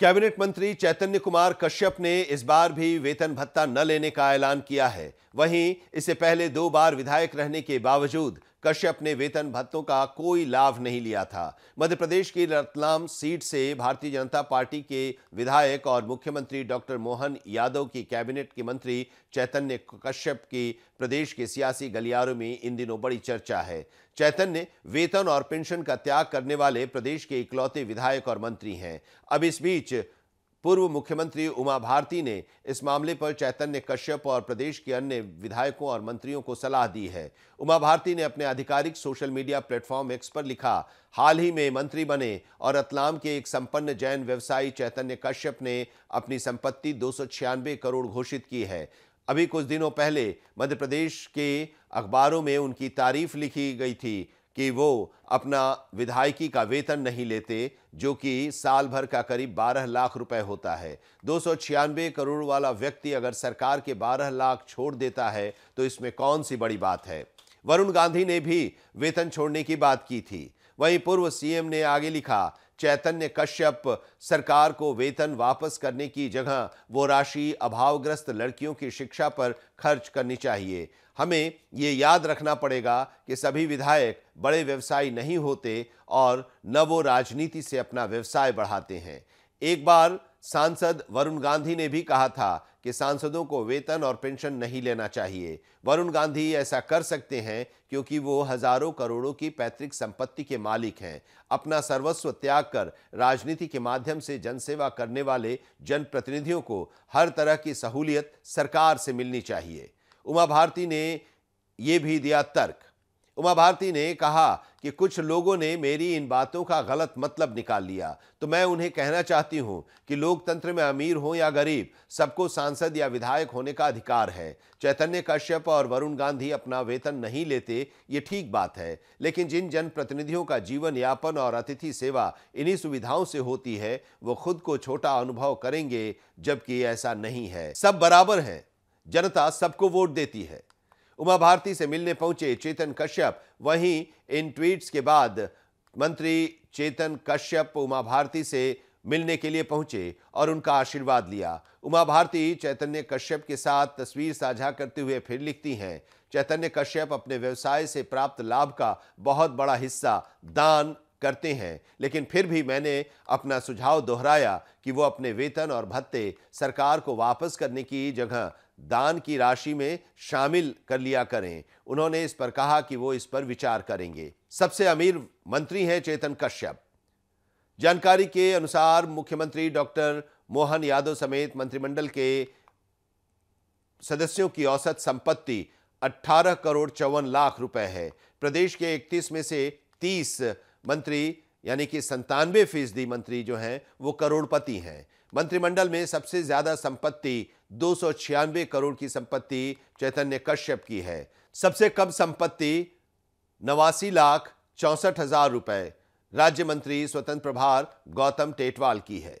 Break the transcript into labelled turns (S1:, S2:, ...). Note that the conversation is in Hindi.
S1: कैबिनेट मंत्री चैतन्य कुमार कश्यप ने इस बार भी वेतन भत्ता न लेने का ऐलान किया है वहीं इससे पहले दो बार विधायक रहने के बावजूद कश्यप ने वेतन भत्तों का कोई लाभ नहीं लिया था मध्य प्रदेश की रतलाम सीट से भारतीय जनता पार्टी के विधायक और मुख्यमंत्री डॉक्टर मोहन यादव की कैबिनेट के मंत्री चैतन्य कश्यप की प्रदेश के सियासी गलियारों में इन दिनों बड़ी चर्चा है चैतन्य वेतन और पेंशन का त्याग करने वाले प्रदेश के इकलौते विधायक और मंत्री हैं अब इस बीच पूर्व मुख्यमंत्री उमा भारती ने इस मामले पर चैतन्य कश्यप और प्रदेश के अन्य विधायकों और मंत्रियों को सलाह दी है उमा भारती ने अपने आधिकारिक सोशल मीडिया प्लेटफॉर्म एक्स पर लिखा हाल ही में मंत्री बने और रतलाम के एक संपन्न जैन व्यवसायी चैतन्य कश्यप ने अपनी संपत्ति दो करोड़ घोषित की है अभी कुछ दिनों पहले मध्य प्रदेश के अखबारों में उनकी तारीफ लिखी गई थी कि वो अपना विधायकी का वेतन नहीं लेते जो कि साल भर का करीब 12 लाख रुपए होता है दो करोड़ वाला व्यक्ति अगर सरकार के 12 लाख छोड़ देता है तो इसमें कौन सी बड़ी बात है वरुण गांधी ने भी वेतन छोड़ने की बात की थी वहीं पूर्व सीएम ने आगे लिखा चैतन्य कश्यप सरकार को वेतन वापस करने की जगह वो राशि अभावग्रस्त लड़कियों की शिक्षा पर खर्च करनी चाहिए हमें ये याद रखना पड़ेगा कि सभी विधायक बड़े व्यवसायी नहीं होते और न वो राजनीति से अपना व्यवसाय बढ़ाते हैं एक बार सांसद वरुण गांधी ने भी कहा था कि सांसदों को वेतन और पेंशन नहीं लेना चाहिए वरुण गांधी ऐसा कर सकते हैं क्योंकि वो हजारों करोड़ों की पैतृक संपत्ति के मालिक हैं अपना सर्वस्व त्याग कर राजनीति के माध्यम से जनसेवा करने वाले जनप्रतिनिधियों को हर तरह की सहूलियत सरकार से मिलनी चाहिए उमा भारती ने ये भी दिया तर्क उमा भारती ने कहा कि कुछ लोगों ने मेरी इन बातों का गलत मतलब निकाल लिया तो मैं उन्हें कहना चाहती हूं कि लोकतंत्र में अमीर हो या गरीब सबको सांसद या विधायक होने का अधिकार है चैतन्य कश्यप और वरुण गांधी अपना वेतन नहीं लेते ये ठीक बात है लेकिन जिन जनप्रतिनिधियों का जीवन यापन और अतिथि सेवा इन्हीं सुविधाओं से होती है वो खुद को छोटा अनुभव करेंगे जबकि ऐसा नहीं है सब बराबर है जनता सबको वोट देती है उमा भारती से मिलने पहुंचे चेतन कश्यप वहीं इन ट्वीट्स के बाद मंत्री चेतन कश्यप उमा भारती से मिलने के लिए पहुंचे और उनका आशीर्वाद लिया उमा भारती चैतन्य कश्यप के साथ तस्वीर साझा करते हुए फिर लिखती हैं चैतन्य कश्यप अपने व्यवसाय से प्राप्त लाभ का बहुत बड़ा हिस्सा दान करते हैं लेकिन फिर भी मैंने अपना सुझाव दोहराया कि वो अपने वेतन और भत्ते सरकार को वापस करने की जगह दान की राशि में शामिल कर लिया करें उन्होंने इस पर कहा कि वो इस पर विचार करेंगे सबसे अमीर मंत्री हैं चेतन कश्यप जानकारी के अनुसार मुख्यमंत्री डॉक्टर मोहन यादव समेत मंत्रिमंडल के सदस्यों की औसत संपत्ति 18 करोड़ चौवन लाख रुपए है प्रदेश के 31 में से 30 मंत्री यानी कि संतानवे फीसदी मंत्री जो हैं वो करोड़पति हैं मंत्रिमंडल में सबसे ज़्यादा संपत्ति दो करोड़ की संपत्ति चैतन्य कश्यप की है सबसे कम संपत्ति नवासी लाख चौंसठ हजार रुपए राज्य मंत्री स्वतंत्र प्रभार गौतम टेटवाल की है